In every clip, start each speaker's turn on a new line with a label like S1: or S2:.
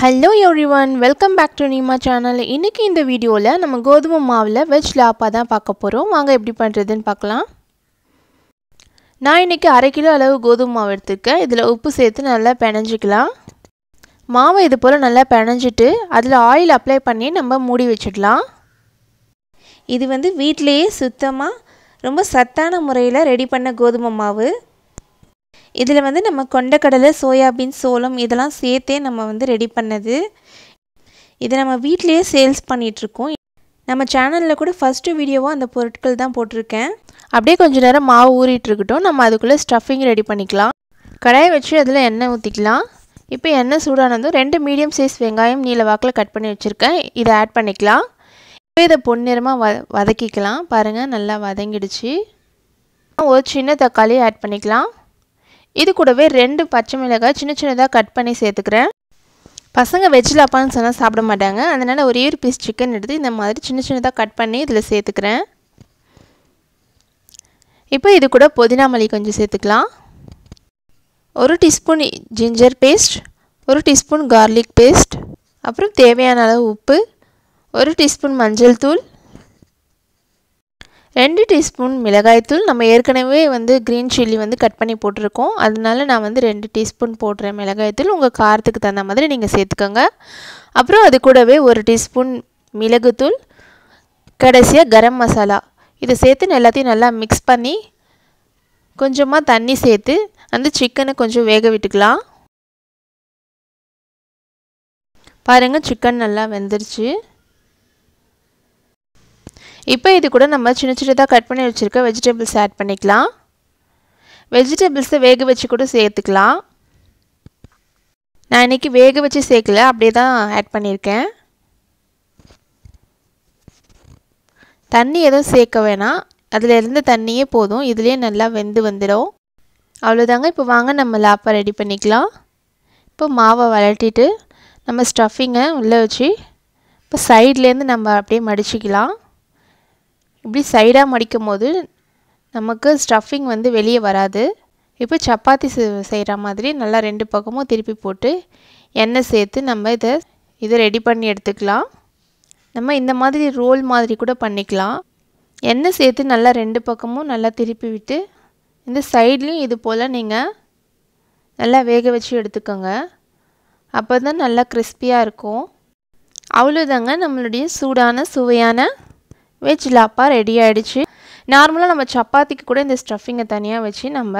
S1: hello everyone welcome back to Neema channel இன்றைக்கி இந்த வீடியோவில் நம்ம கோதுமை மாவில் வெஜ் லாப்பாக தான் பார்க்க போகிறோம் வாங்க எப்படி பண்ணுறதுன்னு பார்க்கலாம் நான் இன்றைக்கி அரை கிலோ அளவு கோதுமை மாவு எடுத்துருக்கேன் இதில் உப்பு சேர்த்து நல்லா பிணைஞ்சிக்கலாம் மாவை இது போல் நல்லா பிணைஞ்சிட்டு அதில் ஆயில் அப்ளை பண்ணி நம்ம மூடி வச்சிடலாம் இது வந்து வீட்டிலையே சுத்தமாக ரொம்ப சத்தான முறையில் ரெடி பண்ண கோதுமை மாவு இதில் வந்து நம்ம கொண்டக்கடலை சோயாபீன் சோளம் இதெல்லாம் சேர்த்தே நம்ம வந்து ரெடி பண்ணது இதை நம்ம வீட்டிலையே சேல்ஸ் பண்ணிகிட்ருக்கோம் நம்ம சேனலில் கூட ஃபஸ்ட்டு வீடியோவாக அந்த பொருட்கள் தான் போட்டிருக்கேன் அப்படியே கொஞ்சம் நேரம் மாவு ஊறிட்டு இருக்கட்டும் நம்ம அதுக்குள்ளே ஸ்டஃபிங் ரெடி பண்ணிக்கலாம் கடாயை வச்சு அதில் எண்ணெய் ஊற்றிக்கலாம் இப்போ எண்ணெய் சூடானதும் ரெண்டு மீடியம் சைஸ் வெங்காயம் நீல வாக்கில் கட் பண்ணி வச்சுருக்கேன் இதை ஆட் பண்ணிக்கலாம் இப்போ இதை பொன்னிறமாக வ வதக்கிக்கலாம் பாருங்கள் நல்லா வதங்கிடுச்சு ஒரு சின்ன தக்காளி ஆட் பண்ணிக்கலாம் இது கூடவே ரெண்டு பச்சை மிளகாய் சின்ன சின்னதாக கட் பண்ணி சேர்த்துக்கிறேன் பசங்க வெஜ்ஜில் அப்பான்னு சொன்னால் சாப்பிட மாட்டாங்க அதனால் ஒரே ஒரு பீஸ் சிக்கன் எடுத்து இந்த மாதிரி சின்ன சின்னதாக கட் பண்ணி இதில் சேர்த்துக்கிறேன் இப்போ இது கூட புதினா மல்லி கொஞ்சம் சேர்த்துக்கலாம் ஒரு டீஸ்பூன் ஜிஞ்சர் பேஸ்ட் ஒரு டீஸ்பூன் கார்லிக் பேஸ்ட் அப்புறம் தேவையான அளவு உப்பு ஒரு டீஸ்பூன் மஞ்சள் தூள் ரெண்டு டீஸ்பூன் மிளகாய்த்தூள் நம்ம ஏற்கனவே வந்து க்ரீன் சில்லி வந்து கட் பண்ணி போட்டிருக்கோம் அதனால நான் வந்து ரெண்டு டீஸ்பூன் போடுறேன் மிளகாய்த்தூள் உங்கள் காரத்துக்கு தகுந்த மாதிரி நீங்கள் சேர்த்துக்கோங்க அப்புறம் அது கூடவே ஒரு டீஸ்பூன் மிளகுத்தூள் கடைசியாக கரம் மசாலா இதை சேர்த்து எல்லாத்தையும் நல்லா மிக்ஸ் பண்ணி கொஞ்சமாக தண்ணி சேர்த்து அந்த சிக்கனை கொஞ்சம் வேக விட்டுக்கலாம் பாருங்கள் சிக்கன் நல்லா வெந்துருச்சு இப்போ இது கூட நம்ம சின்ன சின்னதாக கட் பண்ணி வச்சுருக்க வெஜிடபிள்ஸ் ஆட் பண்ணிக்கலாம் வெஜிடபிள்ஸை வேக வச்சு கூட சேர்த்துக்கலாம் நான் இன்றைக்கி வேக வச்சு சேர்க்கல அப்படியே தான் ஆட் பண்ணியிருக்கேன் தண்ணி எதுவும் சேர்க்க வேணாம் அதில் இருந்த தண்ணியே போதும் இதுலேயே நல்லா வெந்து வந்துடும் அவ்வளோதாங்க இப்போ வாங்க நம்ம லாப்பை ரெடி பண்ணிக்கலாம் இப்போ மாவை வளர்த்திட்டு நம்ம ஸ்டஃபிங்கை உள்ளே வச்சு இப்போ சைட்லேருந்து நம்ம அப்படியே மடிச்சிக்கலாம் இப்படி சைடாக மடிக்கும் போது நமக்கு ஸ்டஃபிங் வந்து வெளியே வராது இப்போ சப்பாத்தி செய்கிற மாதிரி நல்லா ரெண்டு பக்கமும் திருப்பி போட்டு எண்ணெய் சேர்த்து நம்ம இதை இதை ரெடி பண்ணி எடுத்துக்கலாம் நம்ம இந்த மாதிரி ரோல் மாதிரி கூட பண்ணிக்கலாம் எண்ணெய் சேர்த்து நல்லா ரெண்டு பக்கமும் நல்லா திருப்பி விட்டு இந்த சைட்லேயும் இது போல் நீங்கள் நல்லா வேக வச்சு எடுத்துக்கோங்க அப்போ தான் நல்லா கிறிஸ்பியாக இருக்கும் அவ்வளோதாங்க நம்மளுடைய சூடான சுவையான வெஜ் லாப்பா ரெடி ஆகிடுச்சு நார்மலாக நம்ம சப்பாத்திக்கு கூட இந்த ஸ்டஃபிங்கை தனியாக வச்சு நம்ம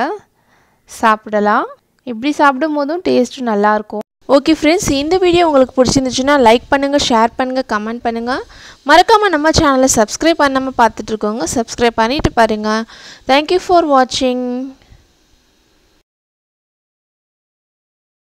S1: சாப்பிடலாம் இப்படி சாப்பிடும் போதும் டேஸ்ட்டு நல்லாயிருக்கும் ஓகே ஃப்ரெண்ட்ஸ் இந்த வீடியோ உங்களுக்கு பிடிச்சிருந்துச்சுன்னா லைக் பண்ணுங்கள் ஷேர் பண்ணுங்கள் கமெண்ட் பண்ணுங்கள் மறக்காமல் நம்ம சேனலை சப்ஸ்கிரைப் பண்ணாமல் பார்த்துட்ருக்கோங்க சப்ஸ்கிரைப் பண்ணிட்டு பாருங்கள் தேங்க்யூ ஃபார் வாட்சிங்